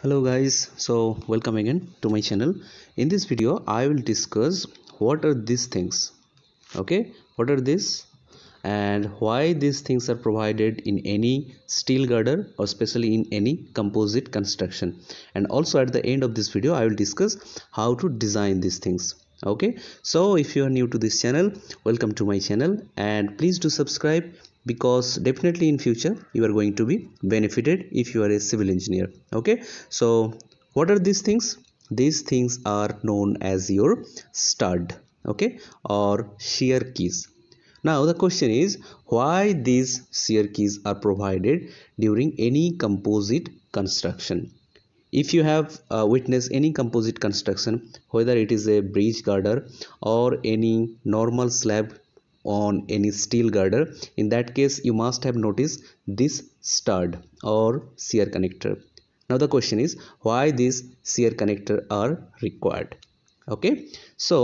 hello guys so welcome again to my channel in this video i will discuss what are these things okay what are these and why these things are provided in any steel girder or especially in any composite construction and also at the end of this video i will discuss how to design these things okay so if you are new to this channel welcome to my channel and please do subscribe because definitely in future you are going to be benefited if you are a civil engineer okay so what are these things these things are known as your stud okay or shear keys now the question is why these shear keys are provided during any composite construction if you have uh, witnessed any composite construction whether it is a bridge girder or any normal slab on any steel girder in that case you must have noticed this stud or shear connector now the question is why these shear connector are required okay so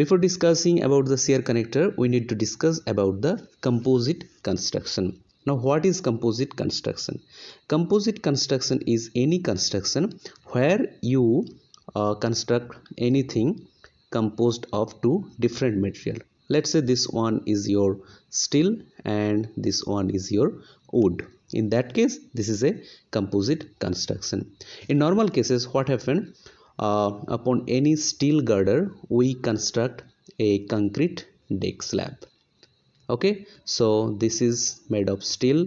before discussing about the shear connector we need to discuss about the composite construction now what is composite construction composite construction is any construction where you uh, construct anything composed of two different material let's say this one is your steel and this one is your wood in that case this is a composite construction in normal cases what happened uh, upon any steel girder we construct a concrete deck slab okay so this is made of steel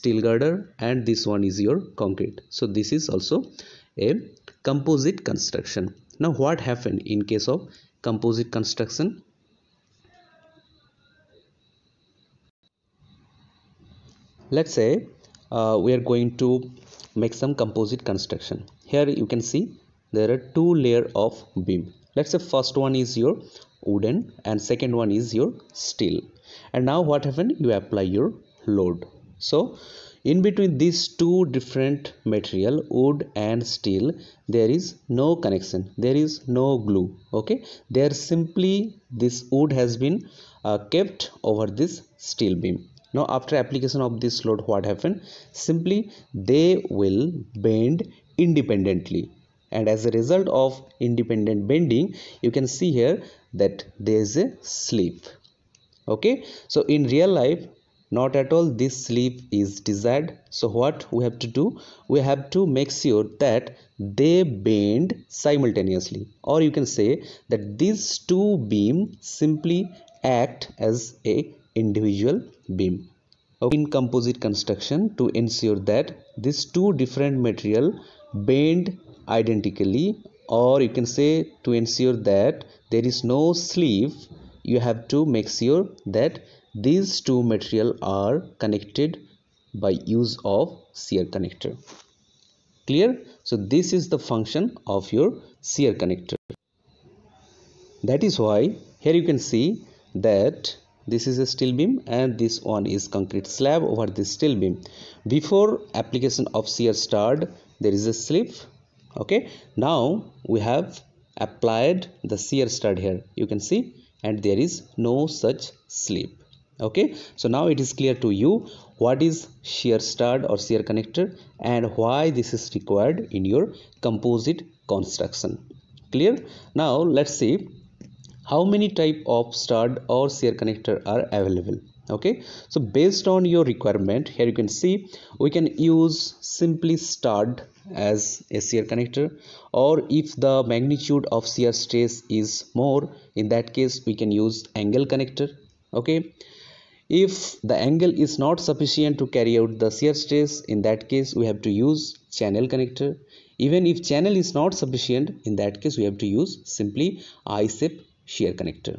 steel girder and this one is your concrete so this is also a composite construction now what happened in case of composite construction let's say uh, we are going to make some composite construction here you can see there are two layer of beam let's say first one is your wooden and second one is your steel and now what happen you apply your load so in between these two different material wood and steel there is no connection there is no glue okay there simply this wood has been uh, kept over this steel beam now after application of this load what happened simply they will bend independently and as a result of independent bending you can see here that there is a slip okay so in real life not at all this slip is desired so what we have to do we have to make sure that they bend simultaneously or you can say that these two beams simply act as a individual beam. Okay. In composite construction to ensure that these two different material bend identically or you can say to ensure that there is no sleeve you have to make sure that these two material are connected by use of shear connector clear so this is the function of your shear connector that is why here you can see that this is a steel beam and this one is concrete slab over this steel beam before application of shear start there is a slip okay now we have applied the shear stud here you can see and there is no such slip okay so now it is clear to you what is shear stud or shear connector and why this is required in your composite construction clear now let's see how many type of stud or shear connector are available okay so based on your requirement here you can see we can use simply stud as a shear connector or if the magnitude of shear stress is more in that case we can use angle connector okay if the angle is not sufficient to carry out the shear stress in that case we have to use channel connector even if channel is not sufficient in that case we have to use simply i shear connector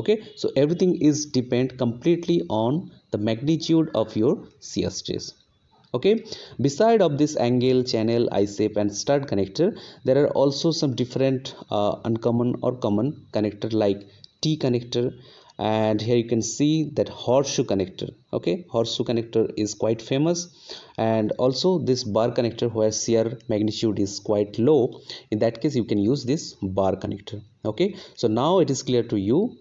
okay so everything is depend completely on the magnitude of your shear stress okay beside of this angle channel isep and stud connector there are also some different uh, uncommon or common connector like t connector and here you can see that horseshoe connector okay horseshoe connector is quite famous and also this bar connector where shear magnitude is quite low in that case you can use this bar connector okay so now it is clear to you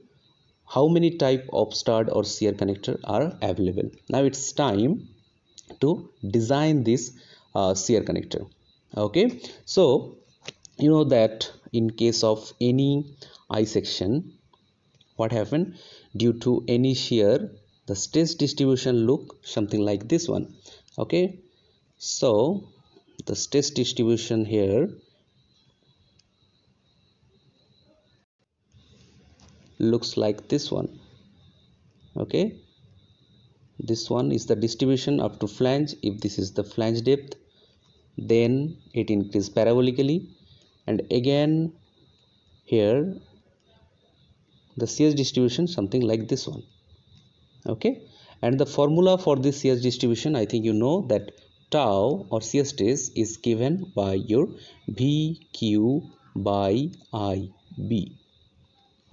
how many type of stud or shear connector are available now it's time to design this uh, shear connector okay so you know that in case of any i section what happened due to any shear the stress distribution look something like this one okay so the stress distribution here looks like this one okay this one is the distribution up to flange if this is the flange depth then it increases parabolically and again here the CS distribution something like this one okay and the formula for this CS distribution i think you know that tau or cs test is given by your vq by ib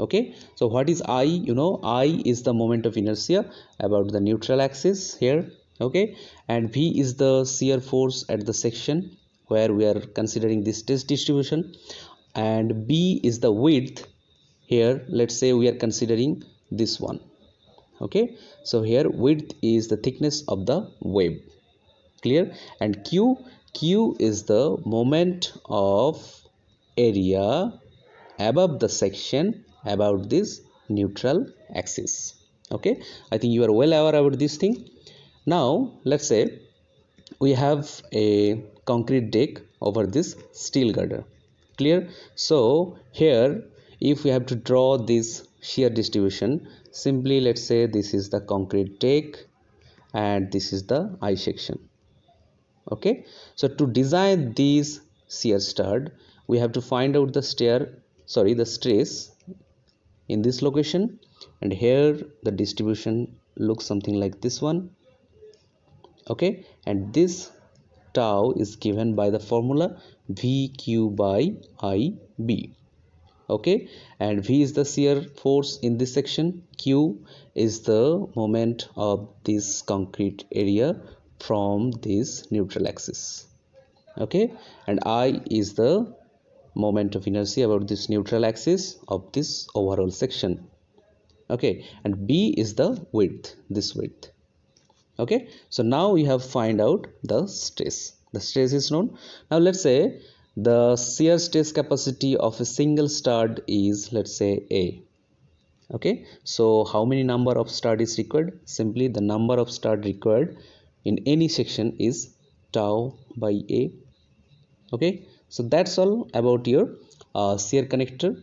okay so what is i you know i is the moment of inertia about the neutral axis here okay and v is the shear force at the section where we are considering this test distribution and b is the width here let's say we are considering this one okay so here width is the thickness of the web clear and q q is the moment of area above the section about this neutral axis okay i think you are well aware about this thing now let's say we have a concrete deck over this steel girder clear so here if we have to draw this shear distribution simply let's say this is the concrete take, and this is the I section okay so to design these shear stud we have to find out the stair sorry the stress in this location and here the distribution looks something like this one okay and this tau is given by the formula vq by ib okay and v is the shear force in this section q is the moment of this concrete area from this neutral axis okay and i is the moment of inertia about this neutral axis of this overall section okay and b is the width this width okay so now we have find out the stress the stress is known now let's say the shear stress capacity of a single stud is let's say a okay so how many number of stud is required simply the number of stud required in any section is tau by a okay so that's all about your uh, shear connector